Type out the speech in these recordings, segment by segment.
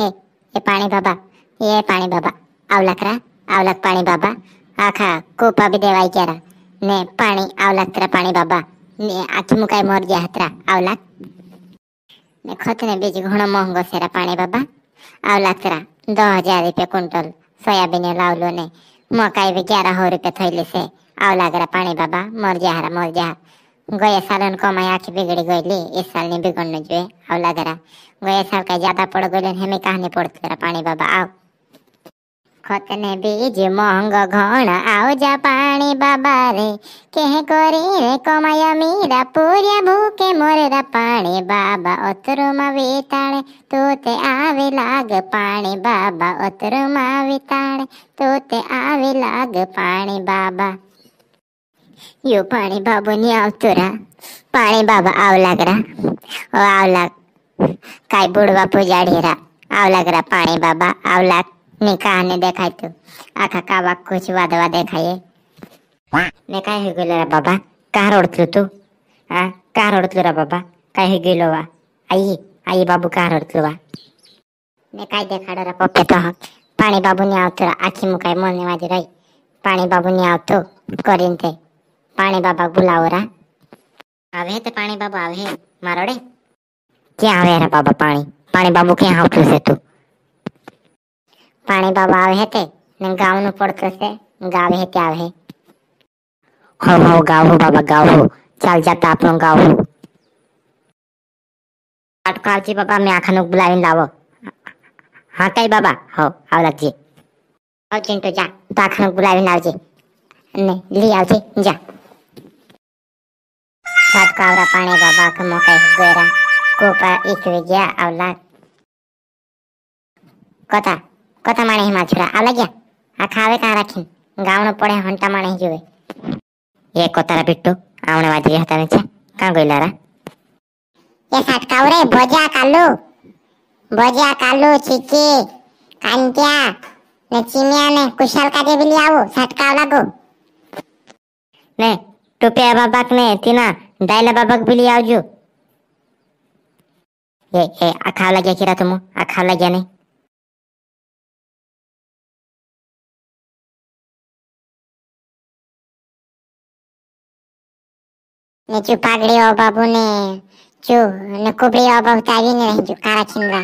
हे हे पाणी बाबा हे पाणी बाबा आवलाक रा आवलाक पाणी बाबा आखा कोपा बी देवाई क्यारा ने पाणी आवलाक रा पाणी बाबा ने आखी मुकाई मोर जे हातरा आवलाक ने खत ने बीज घणो महंगो सेरा पाणी बाबा आवलाक रा दो हजार रुपये कुंटल सोयाबीन लावलो ने मकाई भी ग्यारह हो रुपये थैली से आवलाक रा पाणी बाबा मोर जहारा मोर जहार गए साल उनको मैं आँख बिगड़ गई इस साल नहीं बिगड़ने जुए हवला दरा गए साल का ज्यादा पड़ गए हमें कहा नहीं पड़ते तेरा पानी बाबा आओ खतने बीज मोहंग घण आओ जा पानी बाबा रे कह करी रे कमाया मीरा पूरिया भूखे मोरेरा पानी बाबा उतरु मावी विताणे तू ते आवे लाग पानी बाबा उतरु मावी विताणे तू ते आवे लाग पानी बाबा यो पाणी बाबूनी आवतो रा पाणी बाबा आव लागरा ओ आव लाग काय बुडवा पुजाडी रा आव लागरा पाणी बाबा आव लाग नी कहाने देखाय तू तो। आखा कावा कुछ वादवा देखाये ने काय हे गेलो रा बाबा का रडतलो तू हा का रडतलो रा बाबा काय हे गेलो वा आई आई बाबू का रडतलो वा ने काय देखाडो रा पप्पे तो पाणी बाबूनी आवतो रा आखी मुकाय मोने वाजी रही पाणी बाबूनी आवतो करीन ते પાણી બાબા બોલાવો રા આવે તે પાણી બાબા આવે મારડે ક્યાં આવે રે બાબા પાણી પાણી બાબુ ક્યાં આવતું છે તું પાણી બાબા આવે તે ને ગાવનું પડતું છે ગાવે તે આવે હો હો ગાવ હો બાબા ગાવ હો ચાલ જતા આપણું ગાવ હો કાટકાલજી બાબા મેં આખાનું બોલાવીને લાવો હા કઈ બાબા હો આવલાજી આવ ચિંટુ જા તો આખાનું બોલાવીને આવજે ને લઈ આવજે જા साथ कावरा पाणी बाबा के मौके गोरा कोपा इकवेगिया आवला कथा कथा माने हिमा छुरा आवला गया आ खावे कहाँ रखी गाँव पड़े हंटा माने ही जुए ये कोतारा बिट्टू आवने वाजी हता में छे कहाँ गई लारा ये सटकाऊ रे भोजा कालू भोजा कालू चिकी कांटिया ने चिमिया ने कुशल का जे भी लिया वो सटकाऊ लगो ने ತುಪ್ಪಿಯಾಬಾಕ್ನೆ ತಿನ ಡೈಲಬಾಕ್ ಬಿಲಿ ಯಾವ್ಜು ಏ ಏ ಆ ಖಾಲಾಗ್ಯ ಕಿರ ತುಮು ಆ ಖಾಲಾಗ್ಯಾನೆ ने चु पागड़ी ओ बाबू ने चु ने कुबड़ी ओ बाबू तागी ने रही चु कारा छिंद्रा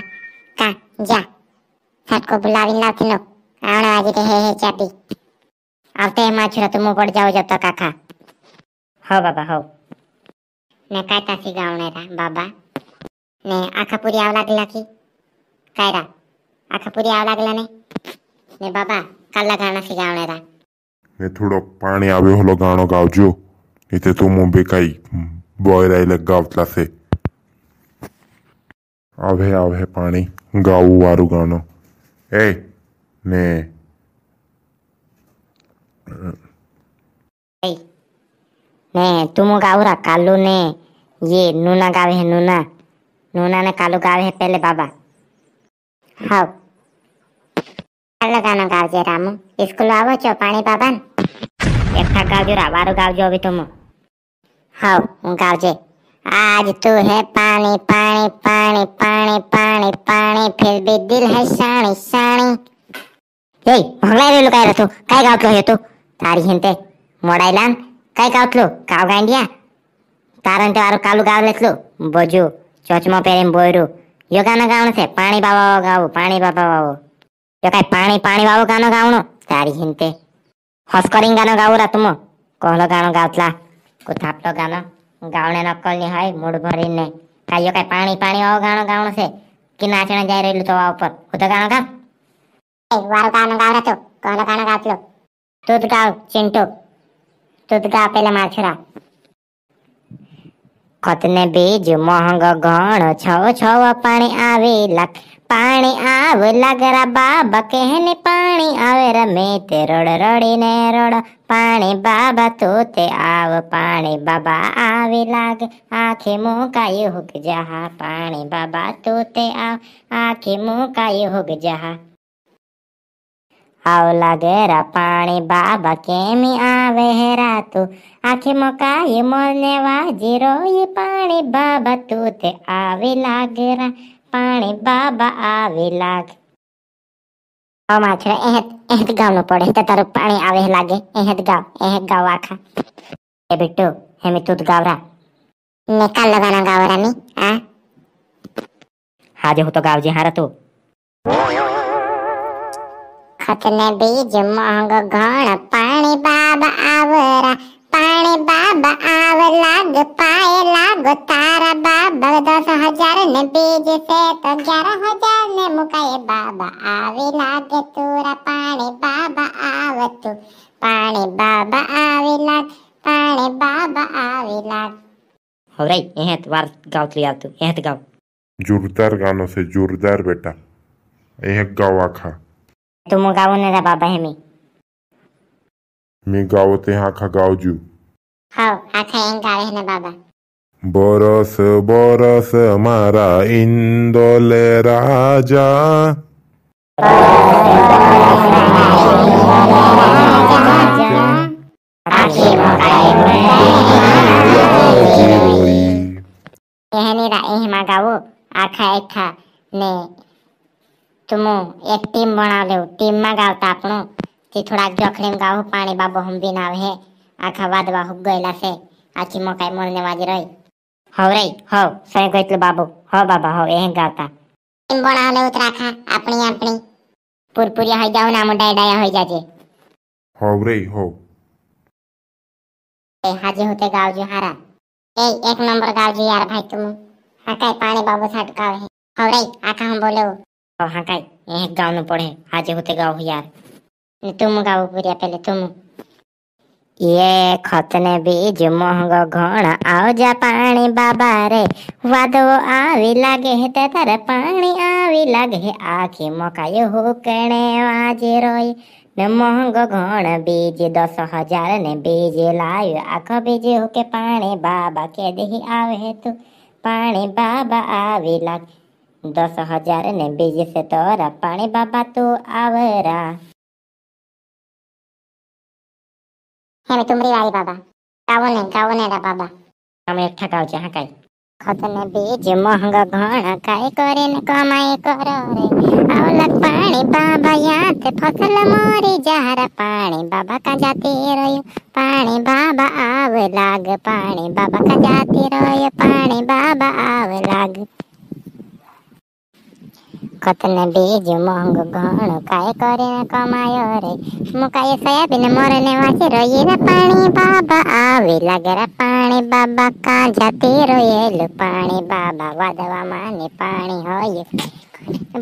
का जा साथ को बुलावी लाव थिनो आवना आजी रहे हे चाबी आवते माछुरा तुम पड़ जाओ जब तक आखा हो बाबा हो ने काय तासी गावणेरा बाबा ने आखा पुरी आव लागला की काय आखा पुरी आव लागला ने ने बाबा काला गाणा सी गावणेरा ने थोडो पाणी आवे होलो गाणो गावजो इथे तू मुंबई काही बॉय राहिले गावतला से आवे आवे पाणी गाऊ वारू गाणो ए ने ने तुम గావురా कालू ने ये नूना गावे है नूना नूना ने कालू गावे है पहले बाबा हाँ कालो गाना गाव जे रामू स्कूल आवो चो पानी बाबा एक था गाव जो रावारो गाव जो अभी तुम हाँ हूँ गाव जे आज तू तो है पानी पानी पानी पानी पानी पानी फिर भी दिल है सानी सानी ये भगला रे लुकाय रतो काय गाव क्यों है तू तारी हिंते मोड़ाइलान काय गावतलो गाव गांडिया તારણ વારો કાલુ ગાવ લેતલું બોજુ ચોચમો પહેરીને બોયરું યો ગાનો ગાવણ છે પાણી બાવા ગાવું પાણી બાપા વાવો યો કાંઈ પાણી પાણી વાવો ગાનો ગાવણો તારી હિંતે હસ્કરીન ગાનો ગાવું રાતુમો કોહલો ગાણો ગાવતલા કુ થાપટો ગાનો ગાવણે નક્કલની હોય મૂડ ભરીને કાંઈ યો કાંઈ પાણી પાણી વાવો ગાણો ગાવણો છે કે નાચણે જાય રહેલું તો વાવ પર હું તો ગાણો ગાવ વારો ગાનો ગાવ રાતો કોહલો ગાણો ગાવતલો તું ગાવ ચિંટુ තුද්ගාපෙළ මාචරා ખતને બીજું મોહંગો ઘણો છવ છવ પાણી આવી લાગ પાણી આવ લાગરા બાબા કહેને પાણી આવે રમે તે રડ રડીને રડ પાણી બાબા તો તે આવ પાણી બાબા આવી લાગ આખી મુકાઈ હુક જહા પાણી બાબા તો તે આવ આખી મુકાઈ હુક જહા આવ લાગેરા પાણી બાબા કેમી આવે હેરા ಗಾತು ಆಖೆ ಮೊಕ ಎಮೊನೆವಾ ಈ ಪಾಣಿ ಬಾಬಾ ತೂತೆ ಆವಿ ಲಾಗರ પાણી બાબા આવે લાગ આમાં છે એહત એહત ગાવનો પડે તો તારું પાણી આવે લાગે એહત ગાવ એહત ગાવ આખા એ બિટ્ટુ હેમે તું ગાવરા ને લગાના ગાવરા ની હા હાજે હું તો ગાવજે હારા તું खतने बीज मांग गण पानी बाबा आवरा पानी बाबा आव लाग पाए लाग तारा बाबा दस हजार ने बीज से तो ग्यारह हजार ने मुकाए बाबा आवे लाग तूरा पानी बाबा आव तू पानी बाबा आवे लाग पानी बाबा आवे लाग हो रही यहत वार गाँव लिया तू तो गाँव जोरदार गानों से जोरदार बेटा यह गाँव आखा तुम गावून जा बाबा हेमी मी गावत हाखा गावजू हो हाखा येंग गावे ना बाबा बरस बरस मारा इंदोले राजा यहनी रा एहमा गावो आखा एठा ने તું એક ટીમ બનાવ લેવું ટીમમાં ગાવતા આપણું તે થોડાક જોખડીમ ગાવું પાણી બાબો હંબીન આવે આખા વાદવા હુગયેલા છે આખી મકાઈ મોલને વાજી રહી હવ રહી હવ સહી ગયેલું બાબુ હો બાબા હો એ ગાવતા ટીમ બનાવ લેવું રાખા આપણી આપણી પૂરપૂરી હોઈ જાવ ના મોટા ડાયા હોઈ જાજે હવ રહી હવ એ હાજી હોતે ગાવજો હારા એ એક નંબર ગાવજો યાર ભાઈ તું હા કાઈ પાણી બાબુ છટકાવે હવ રહી આખા હું બોલેવું और हकाई हाँ यहीं गाँव में पढ़े आज होते गाँव यार तुम गाओ पूरिया पहले तुम ये खतने बीज मोहंगो घोण आओ जा पानी बाबा रे वादो आवी लागे हे ते तारे पानी आवी लागे आखी मकाय हो कणे आज रोई ને મોહંગો ઘણ બીજ દસ હજાર ને બીજ લાવ્યો આખો બીજ કે पानी बाबा के दे आवे तू पानी बाबा आवी लागे दस हजार ने बीज से तोरा पानी बाबा तू आवरा हेमे तुमरी वाली बाबा कावन है कावन है बाबा हम एक ठकाव जहां काई खतने बीज महंगा घणा काई करे न कमाई करो रे आवलक पानी बाबा यात फसल मोरी जहर पानी बाबा का जाती रहियो पानी बाबा आव लाग पानी बाबा का जाती रहियो पानी बाबा आव लाग कतन बीज मोहंग गहण काय करे न कमायो रे मुकाय सया बिन मोर ने रोई रे पानी बाबा आवे लगे रे पानी बाबा का जाते रोये लु पानी बाबा वादवा माने पानी होये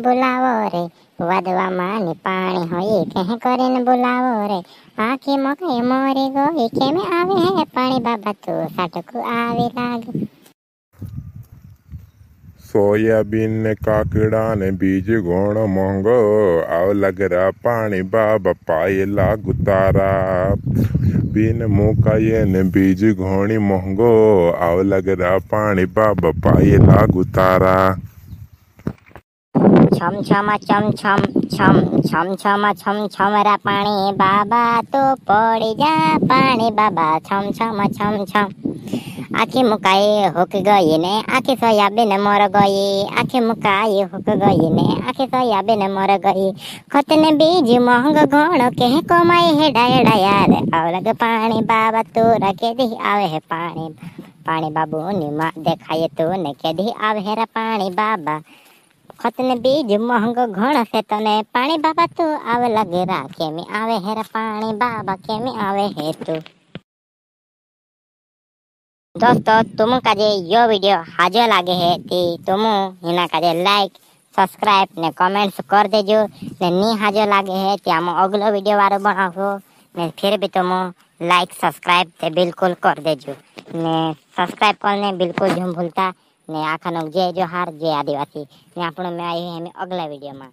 बुलावो रे वादवा माने पानी होये कह करे बुलावो रे आखी मकई मोरी गोई केमे आवे है पानी बाबा तू साटकू आवे लागे सोयाबीन ने काकड़ा ने बीज गोण मोंगो आओ लग रहा पानी बाबा पाए लागू तारा बीन मुका ये ने बीज घोणी मोंगो आओ लग रहा पानी बाबा पाए लागू तारा छम छम छम छम छम छम छम छम छम रा पानी बाबा तो पड़ी जा पानी बाबा छम छम छम छम आखे मुका ये गई ने आखे सो याबे ने मोर गई आखे मुका ये गई ने आखे सो याबे ने मोर गई खतने बीज महंग घोण कह कमाए है डायडा यार अलग पानी बाबा तो रखे दी आवे है पानी पानी बाबू निमा देखाए तो ने कह दी आवे है पानी बाबा खतने बीज महंग घण से तने पानी बाबा तू आवे लगे राखे में आवे हेरा पानी बाबा के में आवे है तू दोस्तों तुम काजे यो वीडियो हाजो लागे है ती तुम हिना काजे लाइक सब्सक्राइब ने कमेंट्स कर दे जो ने नी हाजो लागे है ती हम अगलो वीडियो बारे बनाऊ ने फिर भी तुम लाइक सब्सक्राइब ते बिल्कुल कर दे जो ने सब्सक्राइब करने बिल्कुल झूम भूलता ने आखन जय जोहार जय आदिवासी ने आपण में आई है हमें अगला वीडियो में